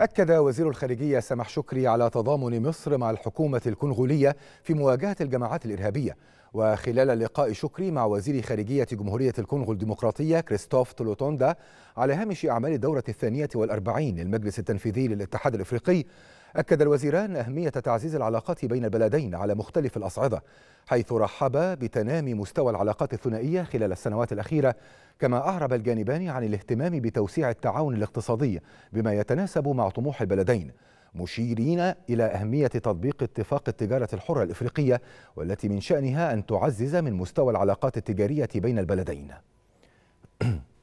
أكد وزير الخارجية سمح شكري على تضامن مصر مع الحكومة الكونغولية في مواجهة الجماعات الإرهابية وخلال لقاء شكري مع وزير خارجية جمهورية الكونغو الديمقراطية كريستوف تولوتوندا على هامش أعمال الدورة الثانية والأربعين للمجلس التنفيذي للاتحاد الإفريقي أكد الوزيران أهمية تعزيز العلاقات بين البلدين على مختلف الأصعدة حيث رحبا بتنامي مستوى العلاقات الثنائية خلال السنوات الأخيرة كما أعرب الجانبان عن الاهتمام بتوسيع التعاون الاقتصادي بما يتناسب مع طموح البلدين مشيرين إلى أهمية تطبيق اتفاق التجارة الحرة الإفريقية والتي من شأنها أن تعزز من مستوى العلاقات التجارية بين البلدين